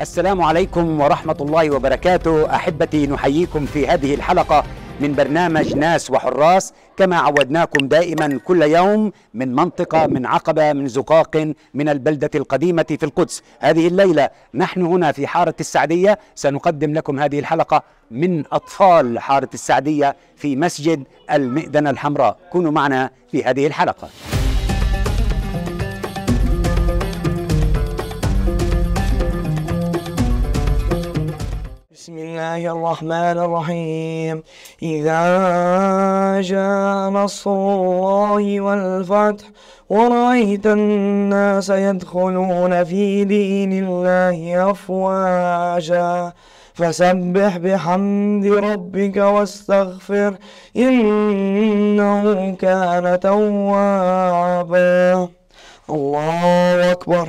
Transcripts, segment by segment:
السلام عليكم ورحمة الله وبركاته أحبتي نحييكم في هذه الحلقة من برنامج ناس وحراس كما عودناكم دائما كل يوم من منطقة من عقبة من زقاق من البلدة القديمة في القدس هذه الليلة نحن هنا في حارة السعدية سنقدم لكم هذه الحلقة من أطفال حارة السعدية في مسجد المئذنة الحمراء كونوا معنا في هذه الحلقة الله الرحمن الرحيم إذا جاء نصر الله والفتح ورأيت الناس يدخلون في دين الله أفواجا فسبح بحمد ربك واستغفر إنه كان توابا الله أكبر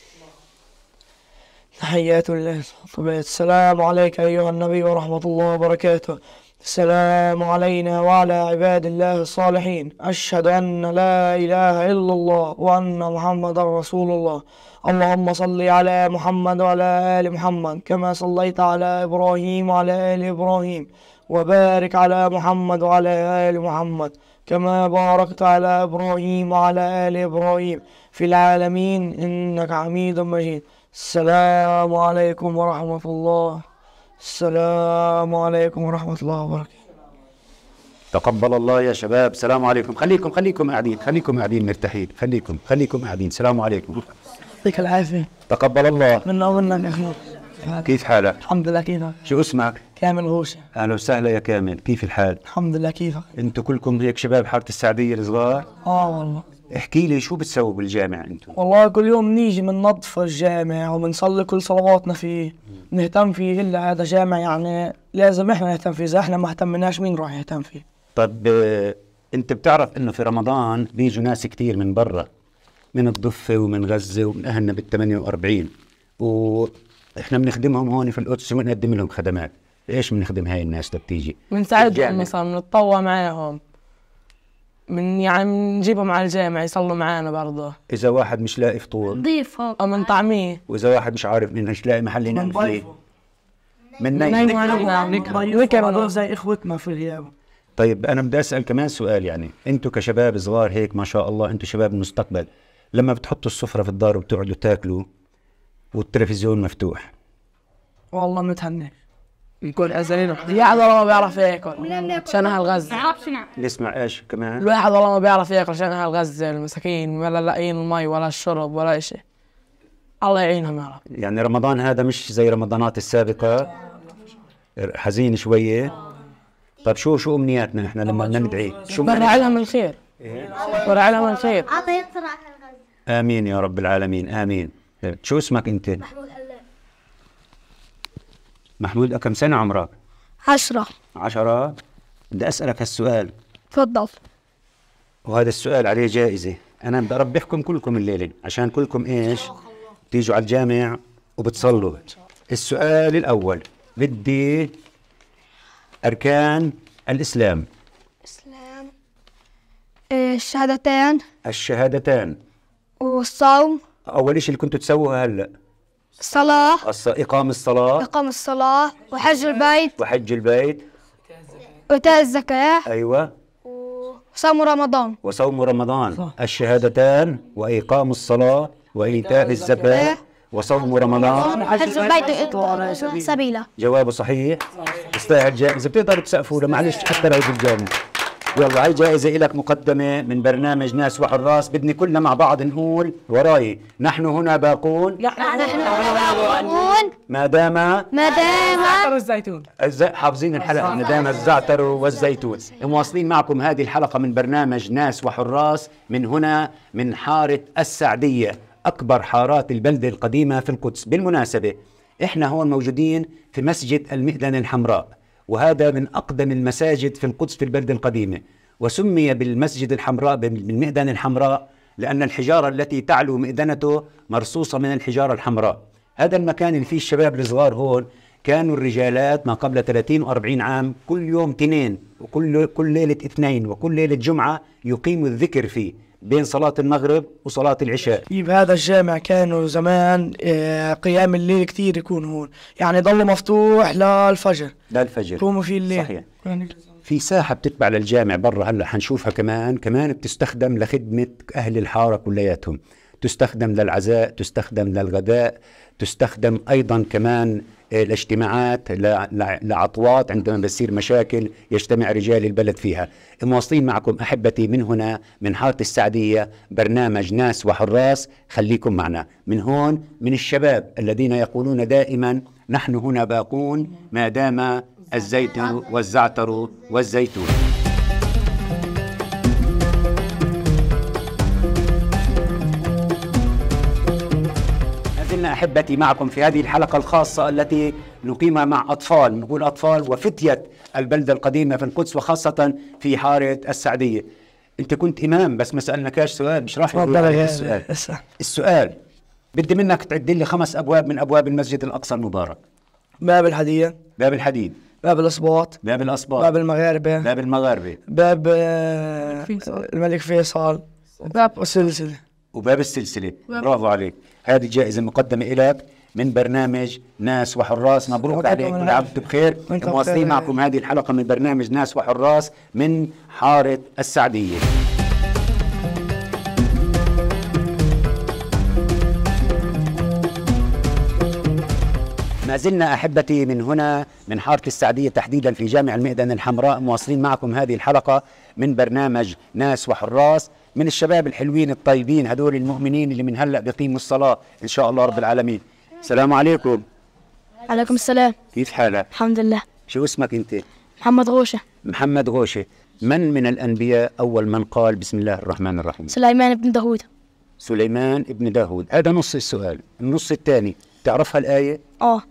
تحيات الله طبعا السلام عليك أيها النبي ورحمة الله وبركاته السلام علينا وعلى عباد الله الصالحين أشهد أن لا إله إلا الله وأن محمدا رسول الله اللهم صل على محمد وعلى آل محمد كما صليت على إبراهيم وعلى آل إبراهيم وبارك على محمد وعلى آل محمد كما باركت على إبراهيم وعلى آل إبراهيم في العالمين إنك حميد مجيد السلام عليكم ورحمة الله السلام عليكم ورحمة الله وبركاته تقبل الله يا شباب السلام عليكم خليكم خليكم قاعدين خليكم قاعدين مرتاحين خليكم خليكم قاعدين السلام عليكم يعطيك العافية تقبل الله منا ومنك يا أخي كيف حالك؟ الحمد لله كيفك شو اسمك؟ كامل غوشة اهلا وسهلا يا كامل كيف الحال؟ الحمد لله كيفك؟ انتم كلكم هيك شباب حارة السعدية الصغار؟ اه والله احكي لي شو بتسووا بالجامع انتم؟ والله كل يوم نيجي نظف الجامع وبنصلي كل صلواتنا فيه، بنهتم فيه الا هذا جامع يعني لازم احنا نهتم فيه، اذا احنا ما اهتمناش مين راح يهتم فيه؟ طب آه، انت بتعرف انه في رمضان بيجوا ناس كثير من برا من الضفه ومن غزه ومن اهلنا بال 48 واحنا بنخدمهم هون في القدس وبنقدم لهم خدمات، ايش بنخدم هاي الناس اللي بتيجي؟ بنساعدهم مثلا بنتطوع معاهم من يعني نجيبهم على الجامع يصلوا معانا برضه اذا واحد مش لاقي فطور نضيفهم او من طعميه واذا واحد مش عارف مش لاقي محل ينام فيه من نايم زي اخوتنا في الغياب طيب انا بدي اسال كمان سؤال يعني انتم كشباب صغار هيك ما شاء الله انتم شباب المستقبل لما بتحطوا السفره في الدار وبتقعدوا تاكلوا والتلفزيون مفتوح والله متهنئ يكون عزلين يا والله ما بيعرف ياكل عشان هالغز ما نعم نسمع ايش كمان الواحد والله ما بيعرف ياكل عشان هالغز المساكين ولا لاقيين المي ولا الشرب ولا شيء الله يعينهم يا رب يعني رمضان هذا مش زي رمضانات السابقة حزين شوية طيب شو شو امنياتنا نحن لما بدنا ندعي شو برع لهم الخير برع لهم الخير امين يا رب العالمين امين شو اسمك انت محمود محمود كم سنة عمرك؟ عشرة عشرة بدي أسألك هالسؤال تفضل وهذا السؤال عليه جائزة أنا بدي أربحكم كلكم الليلة عشان كلكم إيش؟ تيجوا على الجامع وبتصلوا السؤال الأول بدي أركان الإسلام الإسلام إيه، الشهادتين الشهادتين والصوم أول شيء اللي كنتوا تسووه هلأ الصلاة الص... إقام الصلاة إقام الصلاة وحج البيت وحج البيت وإيتاء الزكاة أيوة وصوم رمضان وصوم رمضان صح. الشهادتان وإقام الصلاة وإيتاء الزكاة وصوم رمضان حج البيت سبيله جوابه صحيح يستاهل جائزة بتقدروا تسقفوا له معلش حتى لو بالجنة يلا هاي جائزة لك مقدمة من برنامج ناس وحراس بدنا كلنا مع بعض نقول وراي نحن هنا باقون نحن هنا باقون ما دام ما دام الزعتر والزيتون حافظين الحلقة ما دام الزعتر والزيتون مواصلين معكم هذه الحلقة من برنامج ناس وحراس من هنا من حارة السعدية أكبر حارات البلدة القديمة في القدس بالمناسبة إحنا هون موجودين في مسجد المهدنة الحمراء وهذا من أقدم المساجد في القدس في البلدة القديمة وسمي بالمسجد الحمراء بالمئذن الحمراء لأن الحجارة التي تعلو مئذنته مرصوصة من الحجارة الحمراء هذا المكان اللي فيه الشباب الصغار هون كانوا الرجالات ما قبل 30 و40 عام كل يوم تنين وكل كل ليلة اثنين وكل ليلة جمعة يقيموا الذكر فيه بين صلاة المغرب وصلاة العشاء طيب، هذا الجامع كانوا زمان آه، قيام الليل كثير يكون هون يعني يضل مفتوح للفجر للفجر قوموا فيه الليل صحيح يعني في ساحة بتتبع للجامع برا هلا حنشوفها كمان كمان بتستخدم لخدمة أهل الحارة كلياتهم تستخدم للعزاء تستخدم للغداء تستخدم أيضا كمان آه، الاجتماعات لعطوات عندما بتصير مشاكل يجتمع رجال البلد فيها مواصلين معكم أحبتي من هنا من حارة السعدية برنامج ناس وحراس خليكم معنا من هون من الشباب الذين يقولون دائما نحن هنا باقون ما دام الزيت والزعتر والزيتون أحبتي معكم في هذه الحلقة الخاصة التي نقيمها مع أطفال نقول أطفال وفتية البلدة القديمة في القدس وخاصة في حارة السعدية أنت كنت إمام بس ما سألناكش سؤال مش راح السؤال السؤال بدي منك تعد لي خمس أبواب من أبواب المسجد الأقصى المبارك باب الحديد باب الحديد باب الاسباط باب الاسباط باب المغاربه باب المغاربه باب آه، الملك فيصل باب السلسله وباب السلسله برافو عليك هذه جائزة مقدمة إليك من برنامج ناس وحراس مبروك عليك كل عام بخير مواصلين معكم هذه الحلقة من برنامج ناس وحراس من حارة السعدية ما زلنا احبتي من هنا من حاره السعديه تحديدا في جامع المئذن الحمراء مواصلين معكم هذه الحلقه من برنامج ناس وحراس من الشباب الحلوين الطيبين هذول المؤمنين اللي من هلا بيقيموا الصلاه ان شاء الله رب العالمين السلام عليكم عليكم السلام كيف حالك الحمد لله شو اسمك انت محمد غوشه محمد غوشه من من الانبياء اول من قال بسم الله الرحمن الرحيم سليمان بن داوود سليمان بن داوود هذا نص السؤال النص الثاني تعرفها الايه اه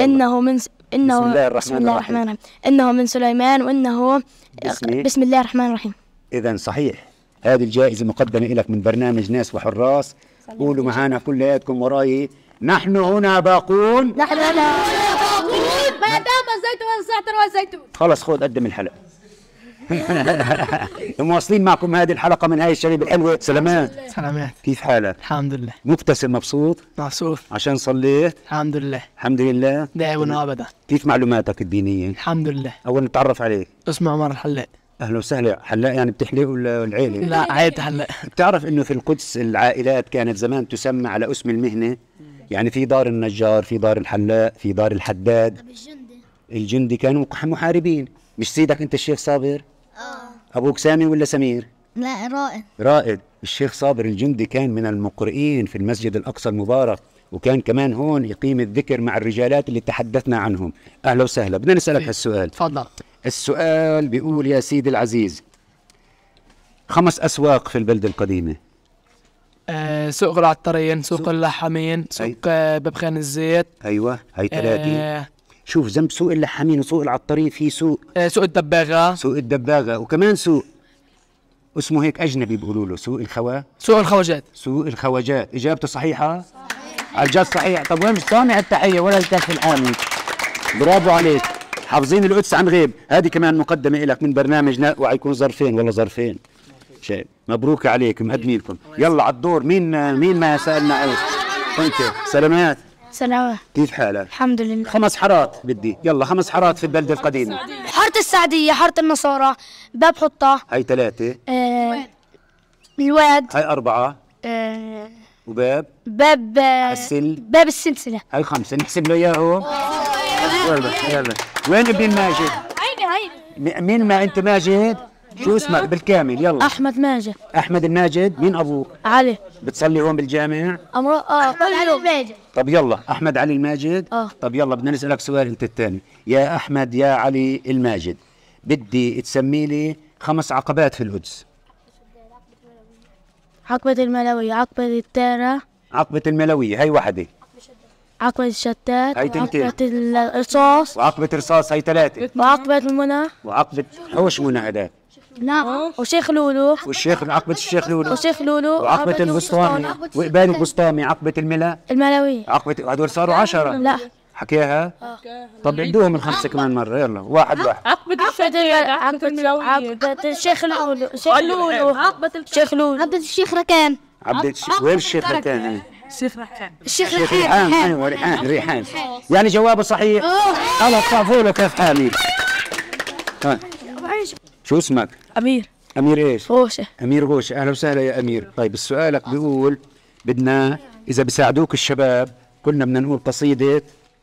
انه من س... انه بسم الله الرحمن, بسم الله الرحمن الرحيم. الرحيم انه من سليمان وانه بسم, بسم الله الرحمن الرحيم اذا صحيح هذه الجائزة مقدمة لك من برنامج ناس وحراس قولوا معانا كلياتكم وراي نحن هنا باقون نحن هنا باقون ما دام الزيتون والزعتر والزيتون خلص خذ قدم الحلقة مواصلين معكم هذه الحلقة من هاي الشريب الحلوة سلامات سلامات كيف حالك؟ الحمد لله مبتسم مبسوط؟ مبسوط عشان صليت؟ الحمد لله الحمد لله دائما وابدا كيف معلوماتك الدينية؟ الحمد لله أول نتعرف عليك اسمع عمر الحلاق اهلا وسهلا حلاق يعني بتحلقوا العيله لا عادي حلاق بتعرف انه في القدس العائلات كانت زمان تسمى على اسم المهنه يعني في دار النجار في دار الحلاق في دار الحداد طب الجندي الجندي كانوا محاربين مش سيدك انت الشيخ صابر اه ابوك سامي ولا سمير لا رائد رائد الشيخ صابر الجندي كان من المقرئين في المسجد الاقصى المبارك وكان كمان هون يقيم الذكر مع الرجالات اللي تحدثنا عنهم اهلا وسهلا بدنا نسالك إيه. هالسؤال تفضل السؤال بيقول يا سيدي العزيز خمس اسواق في البلده القديمه آه سوق العطارين سوق, سوق اللحامين سوق آه باب خان الزيت ايوه هي ثلاثه آه شوف جنب سوق اللحامين وسوق العطارين في سوق آه سوق الدباغه سوق الدباغه وكمان سوق اسمه هيك اجنبي بيقولوا له سوق الخوا سوق الخواجات سوق الخواجات اجابته صحيحه صح. الجاز صحيح طب وين مش صانع التحيه ولا الكاف الحامي برافو عليك حافظين القدس عن غيب هذه كمان مقدمه لك من برنامجنا وعيكون ظرفين ولا ظرفين شيء مبروك عليك لكم يلا على الدور مين مين ما سالنا عنه وانت سلامات سلامات كيف حالك؟ الحمد لله خمس حارات بدي يلا خمس حارات في البلدة القديمة حارة السعدية حارة النصارى باب حطة هاي ثلاثة آه الواد هاي أربعة آه وباب باب السل باب السلسله هاي خمسه نحسب له اياه هو يلا يلا وين ابن ماجد؟ عيني عيني مين ما انت ماجد؟ شو اسمك بالكامل يلا احمد ماجد احمد الماجد مين ابوك؟ علي بتصلي هون بالجامع؟ اه احمد علي الماجد طب يلا احمد علي الماجد اه طب يلا بدنا نسالك سؤال انت الثاني يا احمد يا علي الماجد بدي تسمي لي خمس عقبات في القدس عقبة الملوية عقبة التارة عقبة الملوية هي واحدة عقبة الشتات هي تنتين عقبة الرصاص وعقبة الرصاص هي ثلاثة وعقبة المنى وعقبة حوش منى هذاك نعم وشيخ لولو والشيخ عقبة الشيخ لولو وشيخ لولو وعقبة البسطامي وقبال البسطامي عقبة الملا الملوية عقبة هدول صاروا عشرة لا حكاها طب عدوهم الخمسه كمان مره يلا واحد واحد عقبة الشيخ عقبة الشيخ لولو عقبة الشيخ لولو عقبة الشيخ ركان عبد الشيخ وين الشيخ ركان الشيخ ريحان الشيخ ريحان ايوه ريحان ريحان يعني جوابه صحيح الله صافوله كيف حالك شو اسمك؟ امير امير ايش؟ غوشه امير غوشه اهلا وسهلا يا امير طيب سؤالك بيقول بدنا اذا بيساعدوك الشباب كنا بدنا نقول قصيده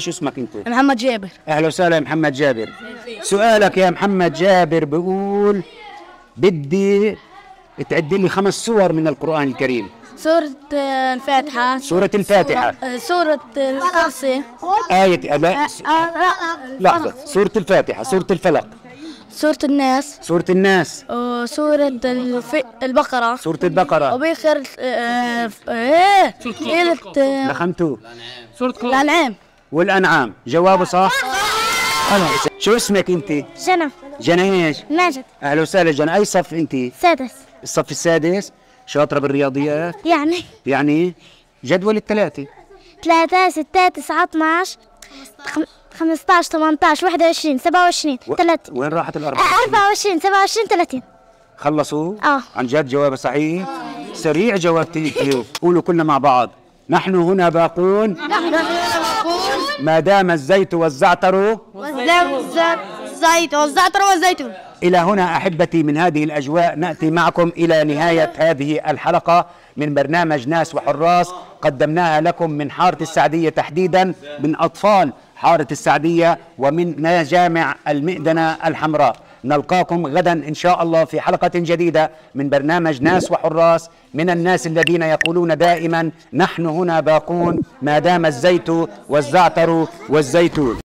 شو اسمك انت؟ محمد جابر اهلا وسهلا يا محمد جابر سؤالك يا محمد جابر بيقول بدي تعد لي خمس سور من القرآن الكريم سورة الفاتحة سورة الفاتحة سورة آه، الكرسي آية آه، لا آه، لحظة سورة الفاتحة سورة الفلق سورة الناس سورة الناس وسورة البقرة سورة البقرة وبخير ايه لخمتو سورة الأنعام والأنعام جوابه صح؟ أنا. شو اسمك أنت؟ جنى جنى ايش؟ ماجد أهلا وسهلا جنى أي صف أنت؟ سادس الصف السادس شاطرة بالرياضيات؟ يعني يعني إيه؟ جدول الثلاثة ثلاثة ستة تسعة 12 15 18 21 27 30 وين راحت ال 24 27 30 خلصوا؟ اه عن جد جواب صحيح؟ سريع جوابتي قولوا كلنا مع بعض نحن هنا باقون نحن هنا ما دام الزيت والزعتر والزيت والزعتر والزيتون إلى هنا أحبتي من هذه الأجواء نأتي معكم إلى نهاية هذه الحلقة من برنامج ناس وحراس قدمناها لكم من حارة السعدية تحديدا من أطفال حارة السعدية ومن جامع المئدنة الحمراء نلقاكم غدا إن شاء الله في حلقة جديدة من برنامج ناس وحراس من الناس الذين يقولون دائما نحن هنا باقون ما دام الزيت والزعتر والزيتون